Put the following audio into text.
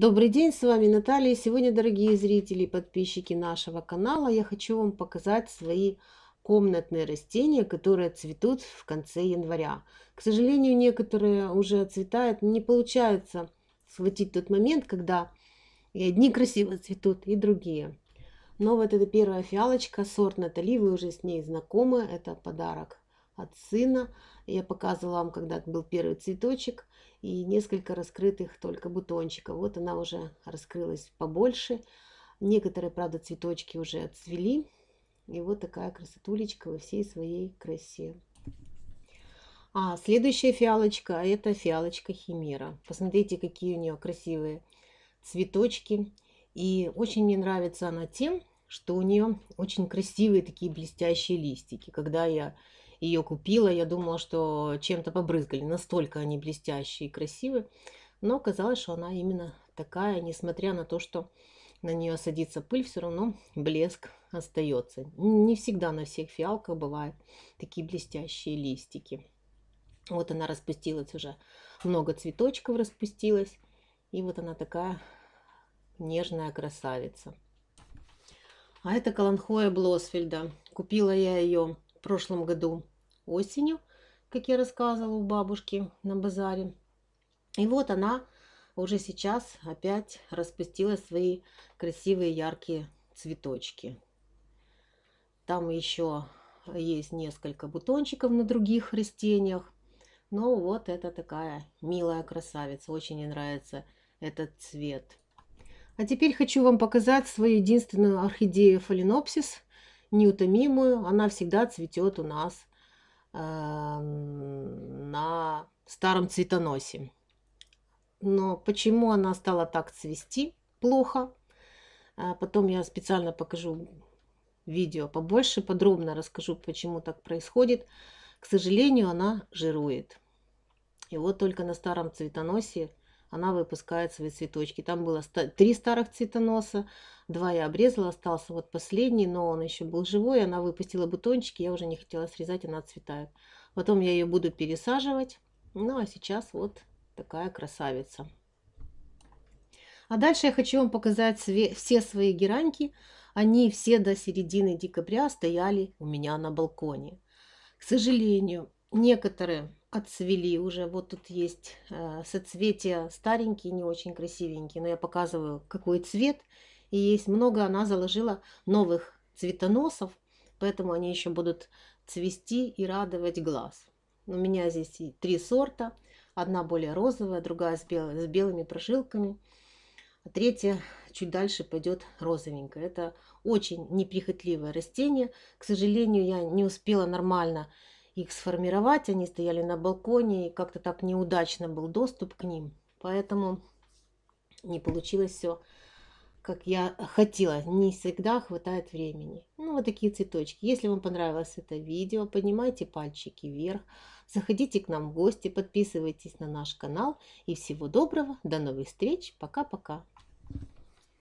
Добрый день, с вами Наталья. Сегодня, дорогие зрители и подписчики нашего канала, я хочу вам показать свои комнатные растения, которые цветут в конце января. К сожалению, некоторые уже цветают, не получается схватить тот момент, когда и одни красиво цветут, и другие. Но вот эта первая фиалочка, сорт Натали, вы уже с ней знакомы, это подарок от сына. Я показывала вам, когда был первый цветочек, и несколько раскрытых только бутончиков. Вот она уже раскрылась побольше. Некоторые, правда, цветочки уже отцвели. И вот такая красотулечка во всей своей красе. А следующая фиалочка – это фиалочка химера. Посмотрите, какие у нее красивые цветочки. И очень мне нравится она тем, что у нее очень красивые такие блестящие листики. Когда я ее купила, я думала, что чем-то побрызгали, настолько они блестящие и красивые. Но оказалось, что она именно такая, несмотря на то, что на нее садится пыль, все равно блеск остается. Не всегда на всех фиалках бывают такие блестящие листики. Вот она распустилась уже, много цветочков распустилось. И вот она такая нежная красавица. А это Каланхоя Блосфельда. Купила я ее в прошлом году осенью, как я рассказывала у бабушки на базаре. И вот она уже сейчас опять распустила свои красивые яркие цветочки. Там еще есть несколько бутончиков на других растениях. Но вот это такая милая красавица. Очень мне нравится этот цвет. А теперь хочу вам показать свою единственную орхидею фаленопсис – неутомимую, она всегда цветет у нас э, на старом цветоносе. Но почему она стала так цвести плохо? А потом я специально покажу видео побольше, подробно расскажу, почему так происходит. К сожалению, она жирует. И вот только на старом цветоносе она выпускает свои цветочки. Там было три старых цветоноса, два я обрезала, остался вот последний, но он еще был живой, она выпустила бутончики, я уже не хотела срезать, она цветает Потом я ее буду пересаживать, ну а сейчас вот такая красавица. А дальше я хочу вам показать все свои гераньки. Они все до середины декабря стояли у меня на балконе. К сожалению, Некоторые отцвели уже. Вот тут есть э, соцветия старенькие, не очень красивенькие, но я показываю, какой цвет. И есть много, она заложила новых цветоносов, поэтому они еще будут цвести и радовать глаз. У меня здесь три сорта. Одна более розовая, другая с, бел... с белыми прожилками. А третья чуть дальше пойдет розовенькая. Это очень неприхотливое растение. К сожалению, я не успела нормально их сформировать. Они стояли на балконе, и как-то так неудачно был доступ к ним. Поэтому не получилось все, как я хотела. Не всегда хватает времени. Ну, вот такие цветочки. Если вам понравилось это видео, поднимайте пальчики вверх. Заходите к нам в гости, подписывайтесь на наш канал. И всего доброго, до новых встреч, пока-пока.